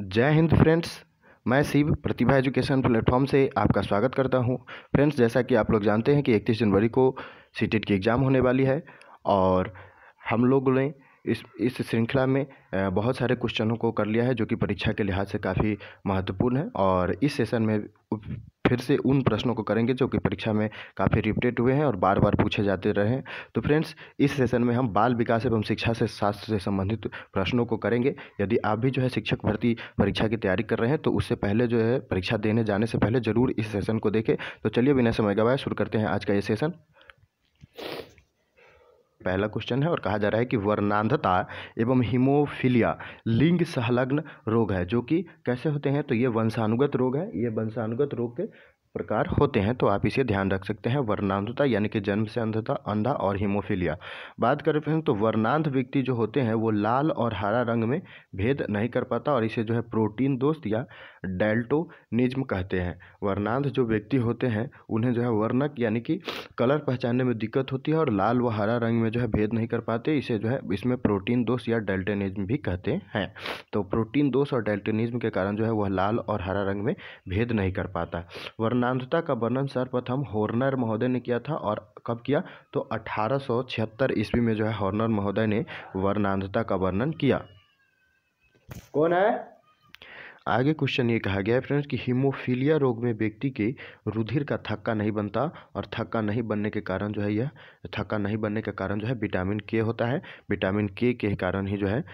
जय हिंद फ्रेंड्स मैं शिव प्रतिभा education platform से आपका स्वागत करता हूं फ्रेंड्स जैसा कि आप लोग जानते हैं कि इकतीस जनवरी को सी की एग्ज़ाम होने वाली है और हम लोग ने इस इस श्रृंखला में बहुत सारे क्वेश्चनों को कर लिया है जो कि परीक्षा के लिहाज से काफ़ी महत्वपूर्ण है और इस सेशन में फिर से उन प्रश्नों को करेंगे जो कि परीक्षा में काफ़ी रिपीटेड हुए हैं और बार बार पूछे जाते रहे हैं तो फ्रेंड्स इस सेशन में हम बाल विकास एवं शिक्षा से शास्त्र से संबंधित प्रश्नों को करेंगे यदि आप भी जो है शिक्षक भर्ती परीक्षा की तैयारी कर रहे हैं तो उससे पहले जो है परीक्षा देने जाने से पहले ज़रूर इस सेशन को देखें तो चलिए बिना समय गवाए शुरू करते हैं आज का ये सेशन पहला क्वेश्चन है और कहा जा रहा है कि वर्णांधता एवं हिमोफिलिया लिंग संलग्न रोग है जो कि कैसे होते हैं तो ये वंशानुगत रोग है ये वंशानुगत रोग के प्रकार होते हैं तो आप इसे ध्यान रख सकते हैं वर्णांधता यानी कि जन्म से अंधता अंधा और हीमोफीलिया बात करते हैं तो वर्णांध व्यक्ति जो होते हैं वो लाल और हरा रंग में भेद नहीं कर पाता और इसे जो है प्रोटीन दोस्त या डेल्टोनिज्म कहते हैं वर्णांध जो व्यक्ति होते हैं उन्हें जो है वर्णक यानी कि कलर पहचानने में दिक्कत होती है और लाल व हरा रंग में जो है भेद नहीं कर पाते इसे जो है इसमें प्रोटीन दोष या डेल्टेनिज्म भी कहते हैं तो प्रोटीन दोष और डेल्टेनिज्म के कारण जो है वह लाल और हरा रंग में भेद नहीं कर पाता वर्णांधता का वर्णन सर्वप्रथम हॉर्नर महोदय ने किया था और कब किया तो अठारह ईस्वी में जो है हॉर्नर महोदय ने वर्णांधता का वर्णन किया कौन है आगे क्वेश्चन ये कहा गया है फ्रेंड्स कि हीमोफीलिया रोग में व्यक्ति के रुधिर का थक्का नहीं बनता और थक्का नहीं बनने के कारण जो है यह थक्का नहीं बनने के कारण जो है विटामिन के होता है विटामिन के के कारण ही जो है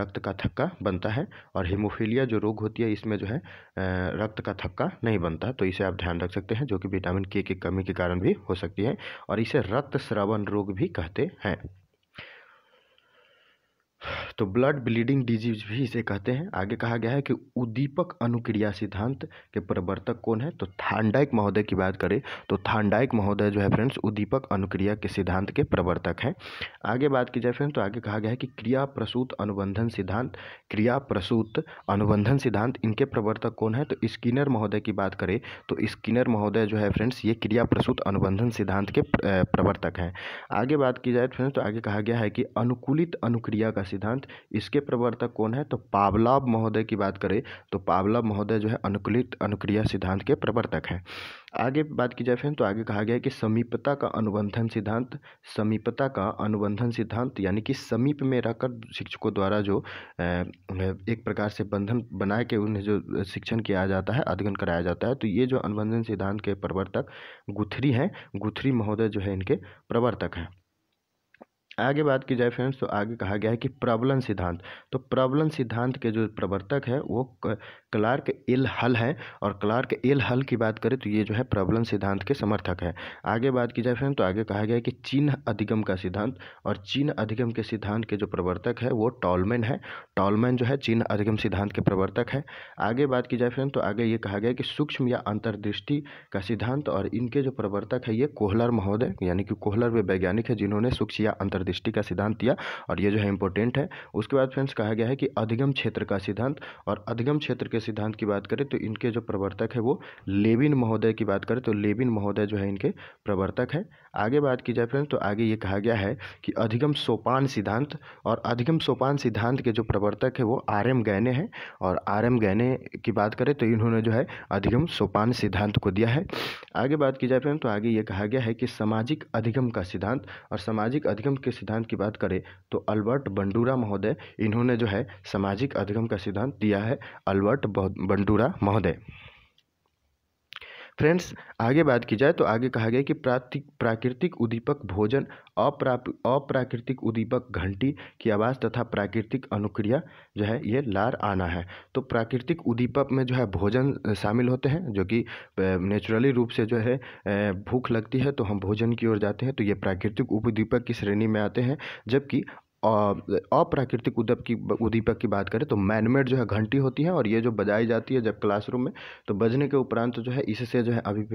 रक्त का थक्का बनता है और हीमोफीलिया जो रोग होती है इसमें जो है रक्त का थक्का नहीं बनता तो इसे आप ध्यान रख सकते हैं जो कि विटामिन के की कमी के कारण भी हो सकती है और इसे रक्त श्रवण रोग भी कहते हैं तो ब्लड ब्लीडिंग डिजीज भी इसे कहते हैं आगे कहा गया है कि उद्दीपक अनुक्रिया सिद्धांत के प्रवर्तक कौन है तो थांडाइक महोदय की बात करें तो थांडाइक महोदय जो है फ्रेंड्स उद्दीपक अनुक्रिया के सिद्धांत के प्रवर्तक हैं आगे बात की जाए फ्रेंड्स तो आगे कहा गया है कि क्रिया प्रसूत अनुबंधन सिद्धांत क्रिया प्रसूत अनुबंधन सिद्धांत इनके प्रवर्तक कौन है तो स्किनर महोदय की बात करें तो स्किनर महोदय जो है फ्रेंड्स ये क्रिया प्रसूत अनुबंधन सिद्धांत के प्रवर्तक हैं आगे बात की जाए फ्रेंड्स तो आगे कहा गया है कि अनुकूलित अनुक्रिया का सिद्धांत इसके प्रवर्तक कौन है तो पावलाव महोदय की बात करें तो पावलाव महोदय जो है अनुकूलित अनुक्रिया सिद्धांत के प्रवर्तक हैं आगे बात की जाए फिर तो आगे कहा गया कि समीपता का अनुबंधन सिद्धांत समीपता का अनुबंधन सिद्धांत यानी कि समीप में रहकर शिक्षकों द्वारा जो एक प्रकार से बंधन बना के उन्हें जो शिक्षण किया जाता है अध्ययन कराया जाता है तो ये जो अनुबंधन सिद्धांत के प्रवर्तक गुथरी हैं गुथरी महोदय जो है इनके प्रवर्तक हैं आगे बात की जाए फ्रेंड्स तो आगे कहा गया है कि प्रबलन सिद्धांत तो प्रबलन सिद्धांत के जो प्रवर्तक है वो क्लार्क एल हल है और क्लार्क एल हल की बात करें तो ये जो है प्रबलन सिद्धांत के समर्थक है आगे बात की जाए फ्रेंड तो आगे कहा गया है कि चीन अधिगम का सिद्धांत और चीन अधिगम के सिद्धांत के जो प्रवर्तक है वो टॉलमैन है टॉलमैन जो है चीन अधिगम सिद्धांत के प्रवर्तक है आगे बात की जाए फ्रेंड तो आगे ये कहा गया कि सूक्ष्म या अंतर्दृष्टि का सिद्धांत और इनके जो प्रवर्तक है ये कोहलर महोदय यानी कि कोहलर वे वैज्ञानिक है जिन्होंने सूक्ष्म या अंतर अंतर्दृष्टि का सिद्धांत दिया और ये जो है इंपॉर्टेंट है उसके बाद फ्रेंड्स कहा गया है कि अधिगम क्षेत्र का सिद्धांत और अधिगम क्षेत्र के सिद्धांत की बात करें तो इनके जो प्रवर्तक है वो लेविन महोदय की बात करें तो लेविन महोदय जो है इनके प्रवर्तक है आगे बात की जाए फ्रेंड्स तो आगे ये कहा गया है कि अधिगम सोपान सिद्धांत और अधिगम सोपान सिद्धांत के जो प्रवर्तक है वो आर एम गैने हैं और आर एम गैने की बात करें तो इन्होंने जो है अधिगम सोपान सिद्धांत को दिया है आगे बात की जाए फ्रेंड तो आगे ये कहा गया है कि सामाजिक अधिगम का सिद्धांत और सामाजिक अधिगम के सिद्धांत की बात करें तो अल्बर्ट बंडूरा महोदय इन्होंने जो है सामाजिक अधिगम का सिद्धांत दिया है अल्बर्ट बंडूरा महोदय फ्रेंड्स आगे बात की जाए तो आगे कहा गया कि प्राकृतिक प्राकृतिक उद्दीपक भोजन अप्राप अप्राकृतिक उद्दीपक घंटी की आवाज़ तथा प्राकृतिक अनुक्रिया जो है ये लार आना है तो प्राकृतिक उद्दीपक में जो है भोजन शामिल होते हैं जो कि नेचुरली रूप से जो है भूख लगती है तो हम भोजन की ओर जाते हैं तो ये प्राकृतिक उपदीपक की श्रेणी में आते हैं जबकि अप्राकृतिक उद्यप की उद्दीपक की बात करें तो मैनमेड जो है घंटी होती है और ये जो बजाई जाती है जब क्लासरूम में तो बजने के उपरांत जो है इससे जो है अभी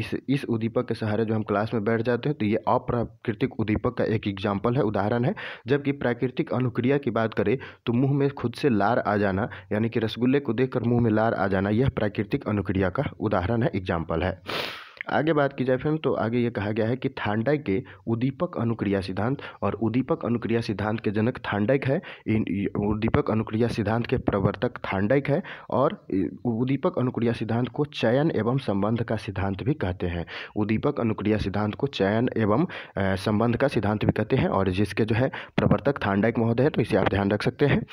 इस इस उद्दीपक के सहारे जो हम क्लास में बैठ जाते हैं तो ये अप्राकृतिक उद्दीपक का एक एग्जाम्पल है उदाहरण है जबकि प्राकृतिक अनुक्रिया की बात करें तो मुँह में खुद से लार आ जाना यानी कि रसगुल्ले को देख मुँह में लार आ जाना यह प्राकृतिक अनुक्रिया का उदाहरण है एग्जाम्पल है आगे बात की जाए फिर तो आगे ये कहा गया है कि थांडाइक के उद्दीपक अनुक्रिया सिद्धांत और उद्दीपक अनुक्रिया सिद्धांत के जनक थांडाइक है इन उद्दीपक अनुक्रिया सिद्धांत के प्रवर्तक थांडाइक है और उद्दीपक अनुक्रिया सिद्धांत को चयन एवं संबंध का सिद्धांत भी कहते हैं उद्दीपक अनुक्रिया सिद्धांत को चयन एवं संबंध का सिद्धांत भी कहते हैं और जिसके जो है प्रवर्तक थांडाइक महोदय है तो इसे आप ध्यान रख सकते हैं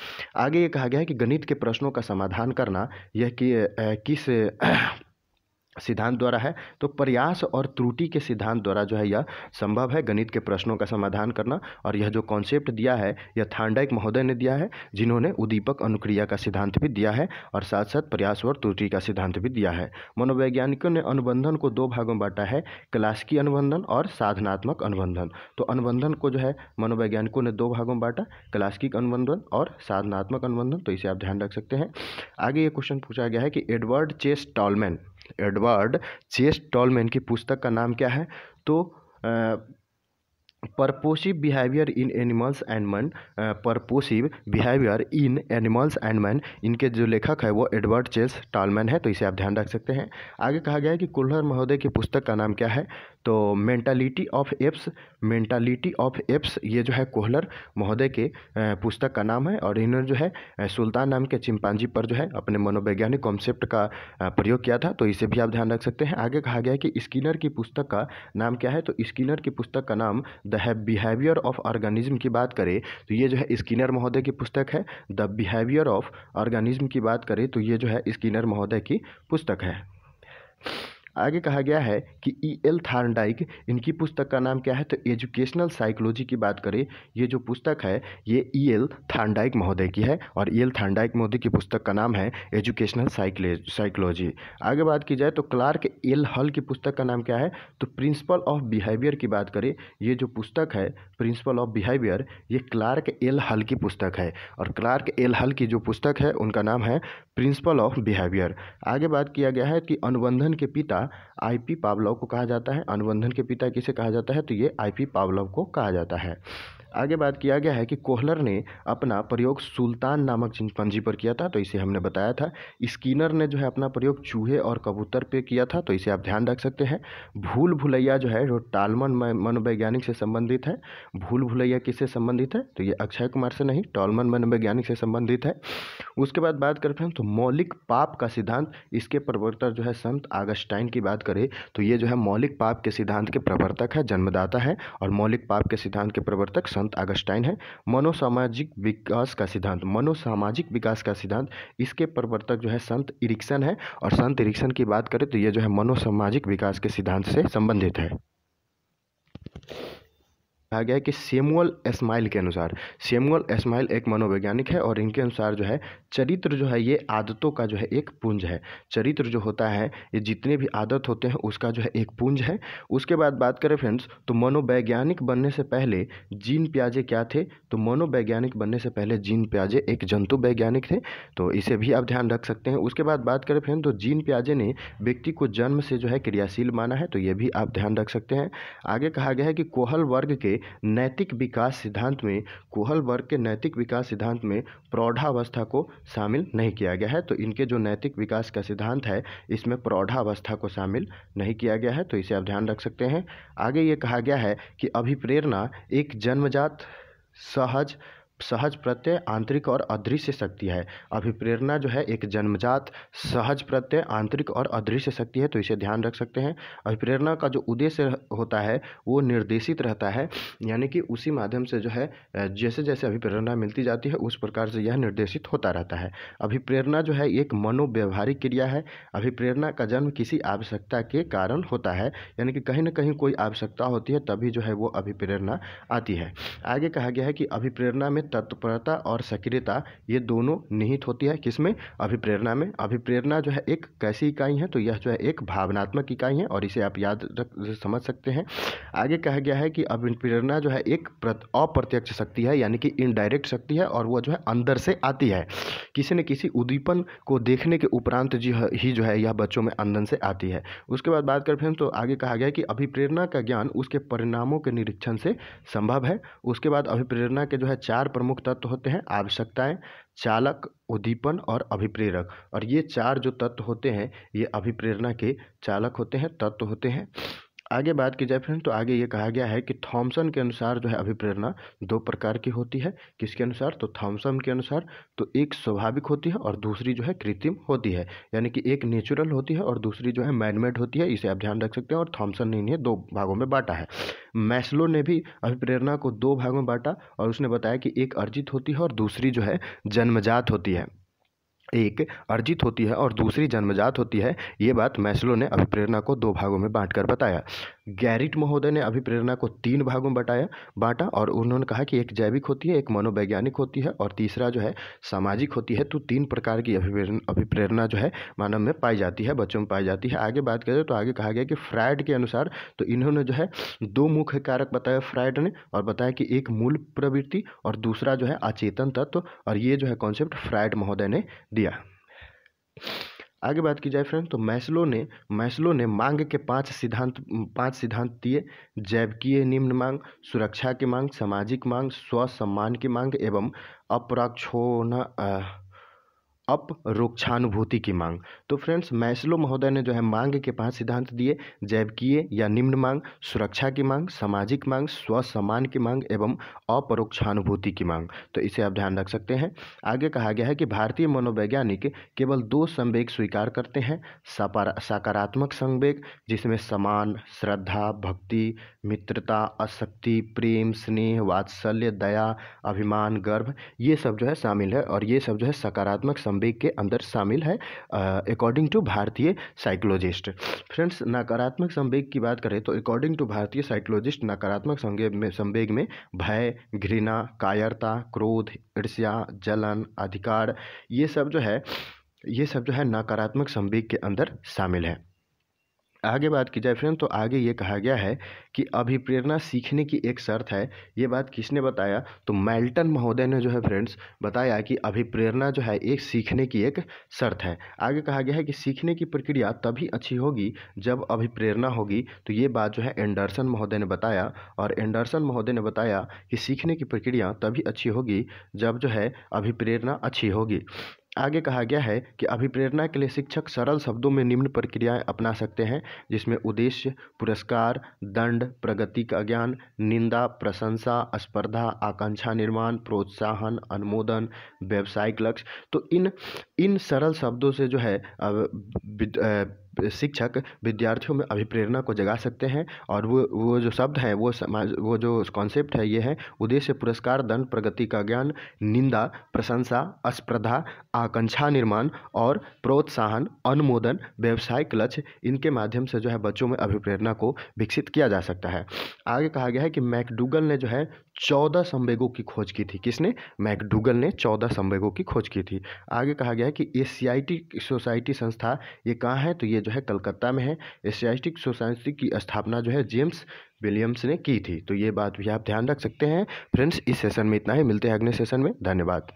आगे ये कहा गया है कि गणित के प्रश्नों का समाधान करना यह कि किस सिद्धांत द्वारा है तो प्रयास और त्रुटि के सिद्धांत द्वारा जो है यह संभव है गणित के प्रश्नों का समाधान करना और यह जो कॉन्सेप्ट दिया है यह थांडाइक महोदय ने दिया है जिन्होंने उद्दीपक अनुक्रिया का सिद्धांत भी दिया है और साथ साथ प्रयास और त्रुटि का सिद्धांत भी दिया है मनोवैज्ञानिकों ने अनुबंधन को दो भागों में बांटा है क्लासिकी अनुबंधन और साधनात्मक अनुबंधन तो अनुबंधन को जो है मनोवैज्ञानिकों ने दो भागों में बांटा क्लासिकी अनुबंधन और साधनात्मक अनुबंधन तो इसे आप ध्यान रख सकते हैं आगे ये क्वेश्चन पूछा गया है कि Edward Chase Tolman Edward Edward Chase Tolman की पुस्तक का नाम क्या है तो purposive behaviour in animals and man purposive behaviour in animals and man इनके जो लेखक है वो एडवर्ड चेस टॉलमैन है तो इसे आप ध्यान रख सकते हैं आगे कहा गया है कि कुल्हर महोदय की पुस्तक का नाम क्या है तो mentality of apes mentality of apes ये जो है कोहलर महोदय के पुस्तक का नाम है और इन्होंने जो है सुल्तान नाम के चिंपांजी पर जो है अपने मनोवैज्ञानिक कॉन्सेप्ट का प्रयोग किया था तो इसे भी आप ध्यान रख सकते हैं आगे कहा गया है कि स्किनर की पुस्तक का नाम क्या है तो स्किनर की पुस्तक का नाम द बिहेवियर ऑफ ऑर्गेनिज्म की बात करें तो ये जो है स्किनर महोदय की पुस्तक है द बिहेवियर ऑफ ऑर्गेनिज्म की बात करें तो ये जो है स्किनर महोदय की पुस्तक है आगे कहा गया है कि ई एल थार्नडाइक इनकी पुस्तक का नाम क्या है तो एजुकेशनल साइकोलॉजी की बात करें ये जो पुस्तक है ये ई एल थार्नडाइक महोदय की है और ई एल थार्नडाइक महोदय की पुस्तक का नाम है एजुकेशनल साइकोलॉजी आगे बात की जाए तो क्लार्क एल हल की पुस्तक का नाम क्या है तो प्रिंसिपल ऑफ बिहेवियर की बात करें ये जो पुस्तक है प्रिंसिपल ऑफ बिहेवियर ये क्लार्क एल हल की पुस्तक है और क्लार्क एल हल की जो पुस्तक है उनका नाम है प्रिंसिपल ऑफ बिहेवियर आगे बात किया गया है कि अनुबंधन के पिता आईपी पावलव को कहा जाता है अनुबंधन के पिता किसे कहा जाता है तो ये आईपी पावलव को कहा जाता है आगे बात किया गया है कि कोहलर ने अपना प्रयोग सुल्तान नामक चिंपंजी पर किया था तो इसे हमने बताया था स्किनर ने जो है अपना प्रयोग चूहे और कबूतर पे किया था तो इसे आप ध्यान रख सकते हैं भूल भुलैया जो है वो टालमन मनोवैज्ञानिक से संबंधित है भूल भुलैया किससे संबंधित है तो ये अक्षय कुमार से नहीं टॉलमन मनोवैज्ञानिक से संबंधित है उसके बाद बात करते हैं तो मौलिक पाप का सिद्धांत इसके प्रवर्तक जो है संत आगस्टाइन की बात करें तो ये जो है मौलिक पाप के सिद्धांत के प्रवर्तक है जन्मदाता है और मौलिक पाप के सिद्धांत के प्रवर्तक संत अगस्टाइन है मनोसामाजिक विकास का सिद्धांत मनोसामाजिक विकास का सिद्धांत इसके प्रवर्तक जो है संत इरिक्सन है और संत इरिक्सन की बात करें तो ये जो है मनोसामाजिक विकास के सिद्धांत से संबंधित है कहा गया है कि सेमुअल एस्माइल के अनुसार सेमुअल एस्माइल एक मनोवैज्ञानिक है और इनके अनुसार जो है चरित्र जो है ये आदतों का जो है एक पुंज है चरित्र जो होता है ये जितने भी आदत होते हैं उसका जो है एक पुंज है उसके बाद बात करें फ्रेंड्स तो मनोवैज्ञानिक बनने से पहले जीन प्याजे क्या थे तो मनोवैज्ञानिक बनने से पहले जीन प्याजे एक जंतु वैज्ञानिक थे तो इसे भी आप ध्यान रख सकते हैं उसके बाद बात करें फ्रेंड तो जीन प्याजे ने व्यक्ति को जन्म से जो है क्रियाशील माना है तो ये भी आप ध्यान रख सकते हैं आगे कहा गया है कि कोहल वर्ग के नैतिक विकास सिद्धांत में वर्ग के नैतिक विकास सिद्धांत में प्रौढ़ावस्था को शामिल नहीं किया गया है तो इनके जो नैतिक विकास का सिद्धांत है इसमें प्रौढ़ावस्था को शामिल नहीं किया गया है तो इसे आप ध्यान रख सकते हैं आगे ये कहा गया है कि अभिप्रेरणा एक जन्मजात सहज सहज प्रत्यय आंतरिक और अदृश्य शक्ति है अभिप्रेरणा जो है एक जन्मजात सहज प्रत्यय आंतरिक और अदृश्य शक्ति है तो इसे ध्यान रख सकते हैं अभिप्रेरणा का जो उद्देश्य होता है वो निर्देशित रहता है यानी कि उसी माध्यम से जो है जैसे जैसे अभिप्रेरणा मिलती जाती है उस प्रकार से यह निर्देशित होता रहता है अभिप्रेरणा जो है एक मनोव्यवहारिक क्रिया है अभिप्रेरणा का जन्म किसी आवश्यकता के कारण होता है यानी कि कहीं ना कहीं कोई आवश्यकता होती है तभी जो है वो अभिप्रेरणा आती है आगे कहा गया है कि अभिप्रेरणा में तत्परता और सक्रियता ये दोनों निहित होती है किसमें अभिप्रेरणा में अभिप्रेरणा जो है एक कैसी इकाई है तो यह जो है एक भावनात्मक इकाई है और इसे आप याद रख समझ सकते हैं आगे कहा गया है कि अभिप्रेरणा जो है एक अप्रत्यक्ष शक्ति है यानी कि इनडायरेक्ट शक्ति है और वह जो है अंदर से आती है किसी न किसी उद्दीपन को देखने के उपरांत जी ही जो है यह बच्चों में अंदर से आती है उसके बाद बात कर फिर तो आगे कहा गया कि अभिप्रेरणा का ज्ञान उसके परिणामों के निरीक्षण से संभव है उसके बाद अभिप्रेरणा के जो है चार प्रमुख तत्व होते हैं आवश्यकताएं है, चालक उद्दीपन और अभिप्रेरक और ये चार जो तत्व होते हैं ये अभिप्रेरणा के चालक होते हैं तत्व होते हैं आगे बात की जाए फ्रेंड तो आगे ये कहा गया है कि थॉमसन के अनुसार जो है अभिप्रेरणा दो प्रकार की होती है किसके अनुसार तो थॉमसन के अनुसार तो एक स्वाभाविक होती है और दूसरी जो है कृत्रिम होती है यानी कि एक नेचुरल होती है और दूसरी जो है मैनमेड होती है इसे आप ध्यान रख सकते हैं और थॉमसन ने इन्हें दो भागों में बांटा है मैस्लो ने भी अभिप्रेरणा को दो भागों में बांटा और उसने बताया कि एक अर्जित होती है और दूसरी जो है जन्मजात होती है एक अर्जित होती है और दूसरी जन्मजात होती है ये बात मैस्लो ने अभिप्रेरणा को दो भागों में बांटकर बताया गैरिट महोदय ने अभिप्रेरणा को तीन भागों में बटाया बांटा और उन्होंने कहा कि एक जैविक होती है एक मनोवैज्ञानिक होती है और तीसरा जो है सामाजिक होती है तो तीन प्रकार की अभिप्रेरणा जो है मानव में पाई जाती है बच्चों में पाई जाती है आगे बात करें तो आगे कहा गया कि फ्राइड के अनुसार तो इन्होंने जो है दो मुख्य कारक बताया फ्राइड ने और बताया कि एक मूल प्रवृत्ति और दूसरा जो है अचेतन तत्व और ये जो है कॉन्सेप्ट फ्राइड महोदय ने दिया आगे बात की जाए फ्रेंड तो मैसलो ने मैसलो ने मांग के पांच सिद्धांत पांच सिद्धांत दिए जैवकीय निम्न मांग सुरक्षा की मांग सामाजिक मांग स्व सम्मान की मांग एवं अप्रक्षोण अप रोक्षानुभूति की मांग तो फ्रेंड्स मैस्लो महोदय ने जो है मांग के पांच सिद्धांत दिए जैवकीय या निम्न मांग सुरक्षा की मांग सामाजिक मांग स्व सम्मान की मांग एवं अपरोक्षानुभूति की मांग तो इसे आप ध्यान रख सकते हैं आगे कहा गया है कि भारतीय मनोवैज्ञानिक केवल दो संवेग स्वीकार करते हैं सकारात्मक संवेग जिसमें समान श्रद्धा भक्ति मित्रता अशक्ति प्रेम स्नेह वात्सल्य दया अभिमान गर्भ ये सब जो है शामिल है और ये सब जो है सकारात्मक बॉम्बे के अंदर शामिल है अकॉर्डिंग टू भारतीय साइकोलॉजिस्ट फ्रेंड्स नकारात्मक संवेग की बात करें तो अकॉर्डिंग टू भारतीय साइकोलॉजिस्ट नकारात्मक संवेग में संवेग में भय घृणा कायरता क्रोध ईर्ष्या जलन अधिकार ये सब जो है ये सब जो है नकारात्मक संवेग के अंदर शामिल है आगे बात की जाए फ्रेंड तो आगे ये कहा गया है कि अभिप्रेरणा सीखने की एक शर्त है ये बात किसने बताया तो मेल्टन महोदय ने जो है फ्रेंड्स बताया कि अभिप्रेरणा जो है एक सीखने की एक शर्त है आगे कहा गया है कि सीखने की प्रक्रिया तभी अच्छी होगी जब अभिप्रेरणा होगी तो ये बात जो है एंडरसन महोदय ने बताया और एंडरसन महोदय ने बताया कि सीखने की प्रक्रिया तभी अच्छी होगी जब जो है अभिप्रेरणा अच्छी होगी आगे कहा गया है कि अभिप्रेरणा के लिए शिक्षक सरल शब्दों में निम्न प्रक्रियाएं अपना सकते हैं जिसमें उद्देश्य पुरस्कार दंड प्रगति का ज्ञान निंदा प्रशंसा स्पर्धा आकांक्षा निर्माण प्रोत्साहन अनुमोदन व्यावसायिक लक्ष्य तो इन इन सरल शब्दों से जो है शिक्षक विद्यार्थियों में अभिप्रेरणा को जगा सकते हैं और वो वो जो शब्द हैं वो समाज वो जो कॉन्सेप्ट है ये है उद्देश्य पुरस्कार दंड प्रगति का ज्ञान निंदा प्रशंसा अस्पर्धा आकांक्षा निर्माण और प्रोत्साहन अनुमोदन व्यवसायिक लक्ष्य इनके माध्यम से जो है बच्चों में अभिप्रेरणा को विकसित किया जा सकता है आगे कहा गया है कि मैकडूगल ने जो है चौदह संवेगों की खोज की थी किसने मैकडूगल ने चौदह संवेगों की खोज की थी आगे कहा गया है कि एशियाई सोसाइटी संस्था ये कहाँ है तो ये जो है कलकत्ता में है एशियाटिक सोसाइटी की स्थापना जो है जेम्स विलियम्स ने की थी तो ये बात भी आप ध्यान रख सकते हैं फ्रेंड्स इस सेशन में इतना ही मिलते हैं अगले सेशन में धन्यवाद